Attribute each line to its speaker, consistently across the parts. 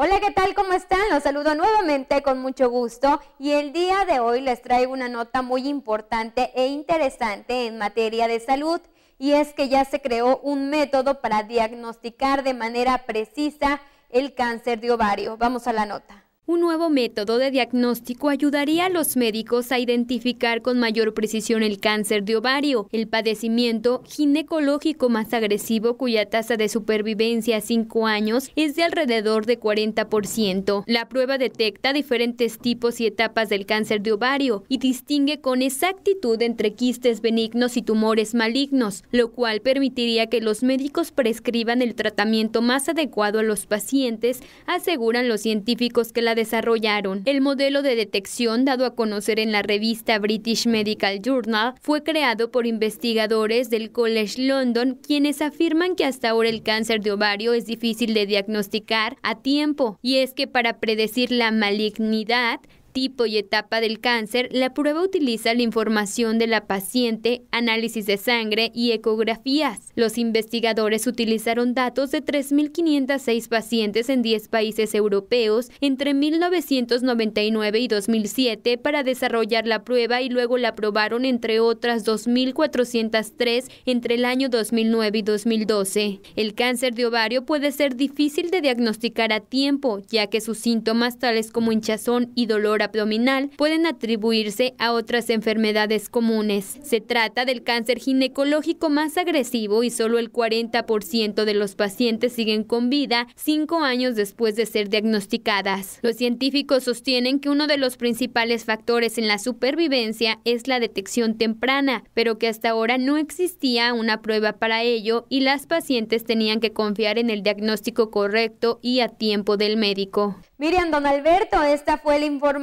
Speaker 1: Hola, ¿qué tal? ¿Cómo están? Los saludo nuevamente con mucho gusto y el día de hoy les traigo una nota muy importante e interesante en materia de salud y es que ya se creó un método para diagnosticar de manera precisa el cáncer de ovario. Vamos a la nota. Un nuevo método de diagnóstico ayudaría a los médicos a identificar con mayor precisión el cáncer de ovario, el padecimiento ginecológico más agresivo cuya tasa de supervivencia a 5 años es de alrededor de 40%. La prueba detecta diferentes tipos y etapas del cáncer de ovario y distingue con exactitud entre quistes benignos y tumores malignos, lo cual permitiría que los médicos prescriban el tratamiento más adecuado a los pacientes, aseguran los científicos que la desarrollaron. El modelo de detección dado a conocer en la revista British Medical Journal fue creado por investigadores del College London, quienes afirman que hasta ahora el cáncer de ovario es difícil de diagnosticar a tiempo, y es que para predecir la malignidad tipo y etapa del cáncer, la prueba utiliza la información de la paciente, análisis de sangre y ecografías. Los investigadores utilizaron datos de 3.506 pacientes en 10 países europeos entre 1999 y 2007 para desarrollar la prueba y luego la probaron entre otras 2.403 entre el año 2009 y 2012. El cáncer de ovario puede ser difícil de diagnosticar a tiempo, ya que sus síntomas tales como hinchazón y dolor abdominal pueden atribuirse a otras enfermedades comunes. Se trata del cáncer ginecológico más agresivo y solo el 40% de los pacientes siguen con vida cinco años después de ser diagnosticadas. Los científicos sostienen que uno de los principales factores en la supervivencia es la detección temprana, pero que hasta ahora no existía una prueba para ello y las pacientes tenían que confiar en el diagnóstico correcto y a tiempo del médico. Miriam, don Alberto, esta fue la información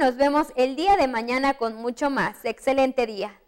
Speaker 1: nos vemos el día de mañana con mucho más. Excelente día.